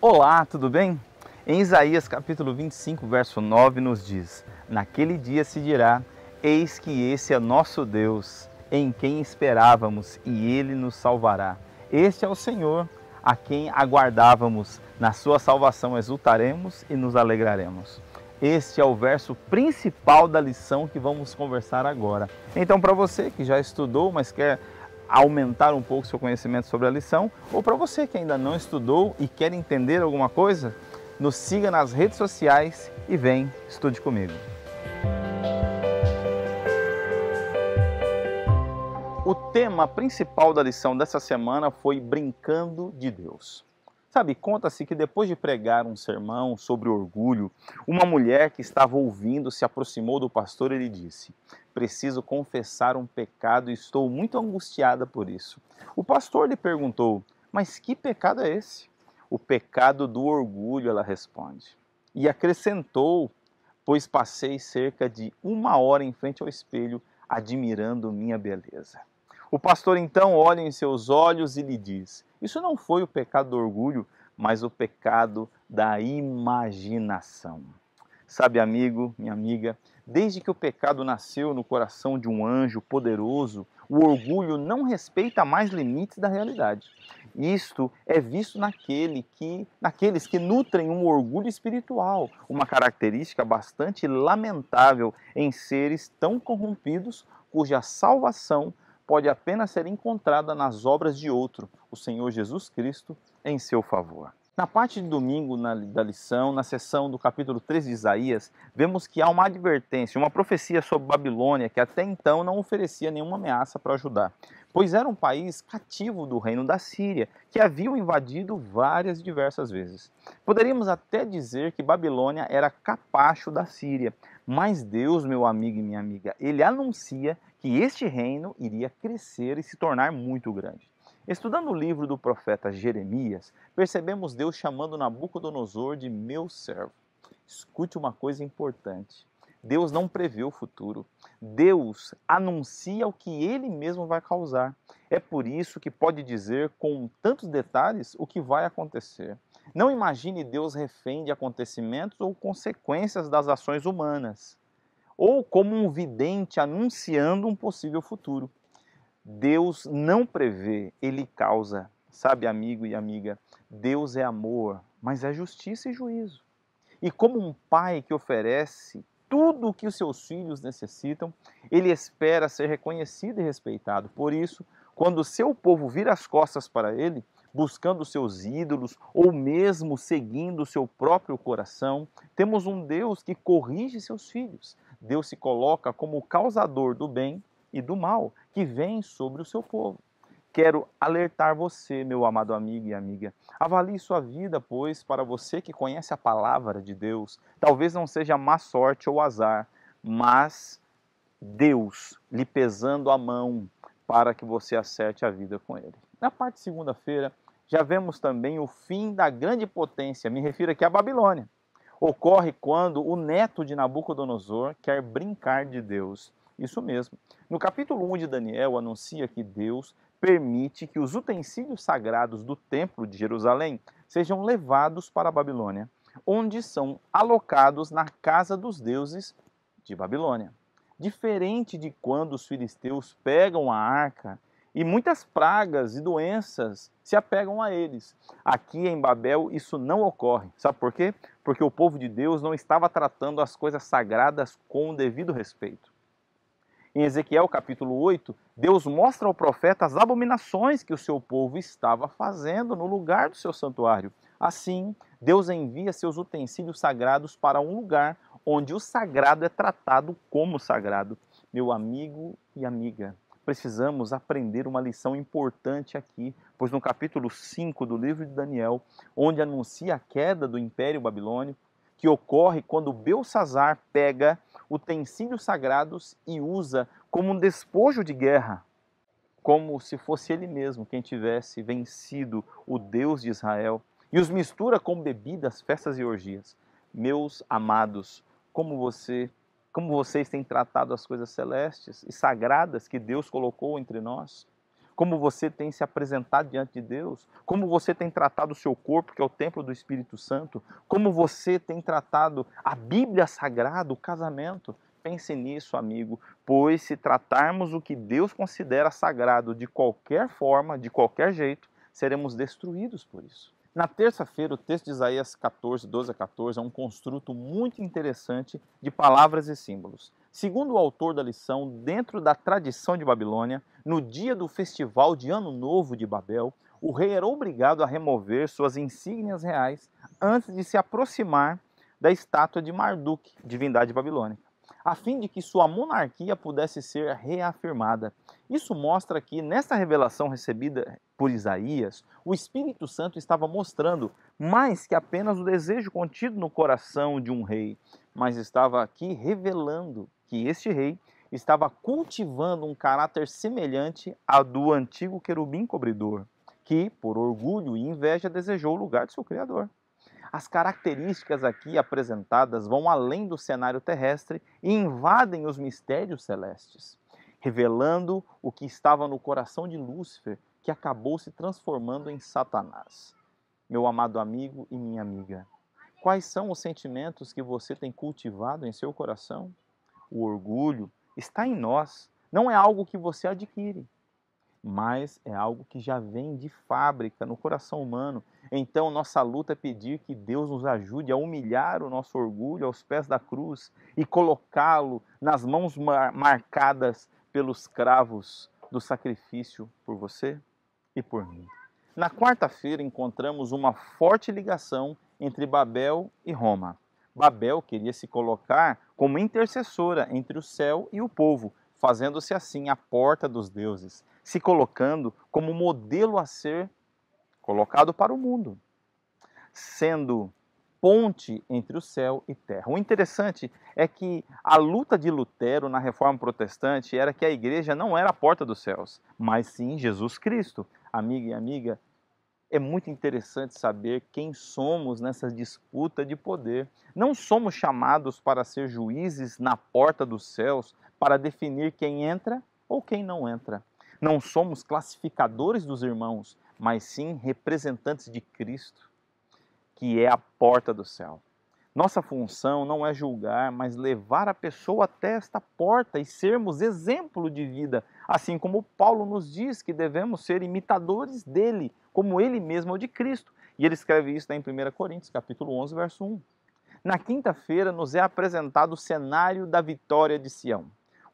Olá, tudo bem? Em Isaías capítulo 25, verso 9 nos diz: Naquele dia se dirá: Eis que esse é nosso Deus, em quem esperávamos, e ele nos salvará. Este é o Senhor, a quem aguardávamos. Na sua salvação exultaremos e nos alegraremos. Este é o verso principal da lição que vamos conversar agora. Então, para você que já estudou, mas quer aumentar um pouco seu conhecimento sobre a lição, ou para você que ainda não estudou e quer entender alguma coisa, nos siga nas redes sociais e vem estude comigo. O tema principal da lição dessa semana foi Brincando de Deus. Sabe, conta-se que depois de pregar um sermão sobre orgulho, uma mulher que estava ouvindo se aproximou do pastor e lhe disse: preciso confessar um pecado e estou muito angustiada por isso. O pastor lhe perguntou: Mas que pecado é esse? O pecado do orgulho, ela responde. E acrescentou: Pois passei cerca de uma hora em frente ao espelho, admirando minha beleza. O pastor então olha em seus olhos e lhe diz: Isso não foi o pecado do orgulho, mas o pecado da imaginação. Sabe, amigo, minha amiga, Desde que o pecado nasceu no coração de um anjo poderoso, o orgulho não respeita mais limites da realidade. Isto é visto naquele que, naqueles que nutrem um orgulho espiritual, uma característica bastante lamentável em seres tão corrompidos cuja salvação pode apenas ser encontrada nas obras de outro, o Senhor Jesus Cristo, em seu favor. Na parte de domingo na, da lição, na sessão do capítulo 3 de Isaías, vemos que há uma advertência, uma profecia sobre Babilônia que até então não oferecia nenhuma ameaça para ajudar, pois era um país cativo do reino da Síria, que haviam invadido várias diversas vezes. Poderíamos até dizer que Babilônia era capacho da Síria, mas Deus, meu amigo e minha amiga, ele anuncia que este reino iria crescer e se tornar muito grande. Estudando o livro do profeta Jeremias, percebemos Deus chamando Nabucodonosor de meu servo. Escute uma coisa importante. Deus não prevê o futuro. Deus anuncia o que ele mesmo vai causar. É por isso que pode dizer com tantos detalhes o que vai acontecer. Não imagine Deus refém de acontecimentos ou consequências das ações humanas, ou como um vidente anunciando um possível futuro. Deus não prevê, ele causa. Sabe, amigo e amiga, Deus é amor, mas é justiça e juízo. E como um pai que oferece tudo o que os seus filhos necessitam, ele espera ser reconhecido e respeitado. Por isso, quando o seu povo vira as costas para ele, buscando seus ídolos ou mesmo seguindo o seu próprio coração, temos um Deus que corrige seus filhos. Deus se coloca como o causador do bem e do mal que vem sobre o seu povo. Quero alertar você, meu amado amigo e amiga. Avalie sua vida, pois, para você que conhece a palavra de Deus, talvez não seja má sorte ou azar, mas Deus lhe pesando a mão para que você acerte a vida com Ele. Na parte de segunda-feira, já vemos também o fim da grande potência, me refiro aqui à Babilônia. Ocorre quando o neto de Nabucodonosor quer brincar de Deus isso mesmo. No capítulo 1 de Daniel, anuncia que Deus permite que os utensílios sagrados do Templo de Jerusalém sejam levados para a Babilônia, onde são alocados na casa dos deuses de Babilônia. Diferente de quando os filisteus pegam a arca e muitas pragas e doenças se apegam a eles. Aqui em Babel isso não ocorre. Sabe por quê? Porque o povo de Deus não estava tratando as coisas sagradas com o devido respeito em Ezequiel capítulo 8, Deus mostra ao profeta as abominações que o seu povo estava fazendo no lugar do seu santuário. Assim, Deus envia seus utensílios sagrados para um lugar onde o sagrado é tratado como sagrado. Meu amigo e amiga, precisamos aprender uma lição importante aqui, pois no capítulo 5 do livro de Daniel, onde anuncia a queda do Império Babilônio, que ocorre quando Belsazar pega utensílios sagrados e usa como um despojo de guerra, como se fosse ele mesmo quem tivesse vencido o Deus de Israel, e os mistura com bebidas, festas e orgias. Meus amados, como você, como vocês têm tratado as coisas celestes e sagradas que Deus colocou entre nós? como você tem se apresentado diante de Deus, como você tem tratado o seu corpo, que é o templo do Espírito Santo, como você tem tratado a Bíblia Sagrada, o casamento. Pense nisso, amigo, pois se tratarmos o que Deus considera sagrado de qualquer forma, de qualquer jeito, seremos destruídos por isso. Na terça-feira, o texto de Isaías 14, 12 a 14, é um construto muito interessante de palavras e símbolos. Segundo o autor da lição, dentro da tradição de Babilônia, no dia do festival de Ano Novo de Babel, o rei era obrigado a remover suas insígnias reais antes de se aproximar da estátua de Marduk, divindade babilônica, a fim de que sua monarquia pudesse ser reafirmada. Isso mostra que, nesta revelação recebida por Isaías, o Espírito Santo estava mostrando mais que apenas o desejo contido no coração de um rei, mas estava aqui revelando que este rei estava cultivando um caráter semelhante ao do antigo querubim cobridor, que, por orgulho e inveja, desejou o lugar de seu criador. As características aqui apresentadas vão além do cenário terrestre e invadem os mistérios celestes, revelando o que estava no coração de Lúcifer, que acabou se transformando em Satanás. Meu amado amigo e minha amiga, quais são os sentimentos que você tem cultivado em seu coração? o orgulho está em nós. Não é algo que você adquire, mas é algo que já vem de fábrica no coração humano. Então, nossa luta é pedir que Deus nos ajude a humilhar o nosso orgulho aos pés da cruz e colocá-lo nas mãos mar marcadas pelos cravos do sacrifício por você e por mim. Na quarta-feira, encontramos uma forte ligação entre Babel e Roma. Babel queria se colocar como intercessora entre o céu e o povo, fazendo-se assim a porta dos deuses, se colocando como modelo a ser colocado para o mundo, sendo ponte entre o céu e terra. O interessante é que a luta de Lutero na reforma protestante era que a igreja não era a porta dos céus, mas sim Jesus Cristo. Amiga e amiga, é muito interessante saber quem somos nessa disputa de poder. Não somos chamados para ser juízes na porta dos céus para definir quem entra ou quem não entra. Não somos classificadores dos irmãos, mas sim representantes de Cristo, que é a porta do céu. Nossa função não é julgar, mas levar a pessoa até esta porta e sermos exemplo de vida, assim como Paulo nos diz que devemos ser imitadores dele, como ele mesmo é de Cristo. E ele escreve isso em 1 Coríntios, capítulo 11, verso 1. Na quinta-feira nos é apresentado o cenário da vitória de Sião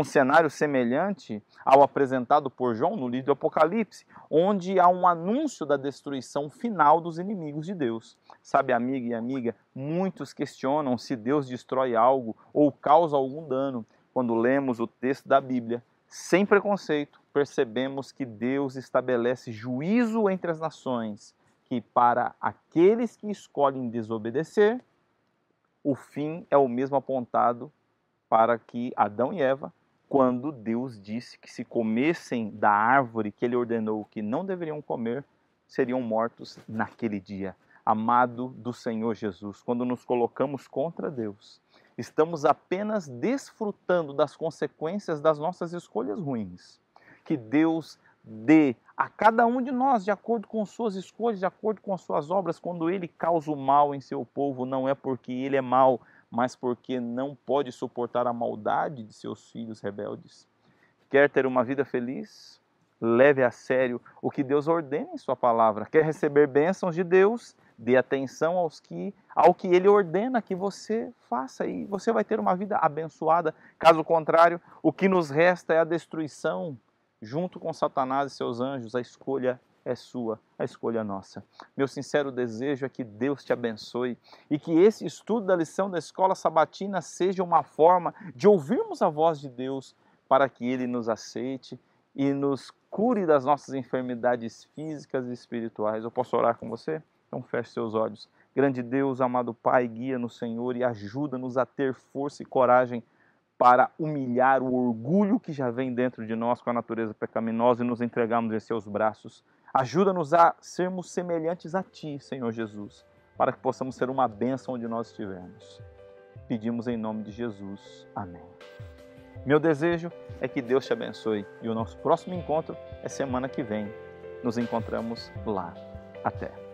um cenário semelhante ao apresentado por João no livro do Apocalipse, onde há um anúncio da destruição final dos inimigos de Deus. Sabe, amiga e amiga, muitos questionam se Deus destrói algo ou causa algum dano. Quando lemos o texto da Bíblia, sem preconceito, percebemos que Deus estabelece juízo entre as nações, que para aqueles que escolhem desobedecer, o fim é o mesmo apontado para que Adão e Eva quando Deus disse que se comessem da árvore que ele ordenou que não deveriam comer, seriam mortos naquele dia. Amado do Senhor Jesus, quando nos colocamos contra Deus, estamos apenas desfrutando das consequências das nossas escolhas ruins. Que Deus dê a cada um de nós, de acordo com suas escolhas, de acordo com suas obras, quando ele causa o mal em seu povo, não é porque ele é mau mas porque não pode suportar a maldade de seus filhos rebeldes. Quer ter uma vida feliz? Leve a sério o que Deus ordena em sua palavra. Quer receber bênçãos de Deus? Dê atenção aos que, ao que ele ordena que você faça e você vai ter uma vida abençoada. Caso contrário, o que nos resta é a destruição junto com Satanás e seus anjos. A escolha é sua, a escolha é nossa. Meu sincero desejo é que Deus te abençoe e que esse estudo da lição da escola sabatina seja uma forma de ouvirmos a voz de Deus para que Ele nos aceite e nos cure das nossas enfermidades físicas e espirituais. Eu posso orar com você? Então feche seus olhos. Grande Deus, amado Pai, guia no Senhor e ajuda-nos a ter força e coragem para humilhar o orgulho que já vem dentro de nós com a natureza pecaminosa e nos entregarmos em seus braços. Ajuda-nos a sermos semelhantes a Ti, Senhor Jesus, para que possamos ser uma bênção onde nós estivermos. Pedimos em nome de Jesus. Amém. Meu desejo é que Deus te abençoe e o nosso próximo encontro é semana que vem. Nos encontramos lá. Até!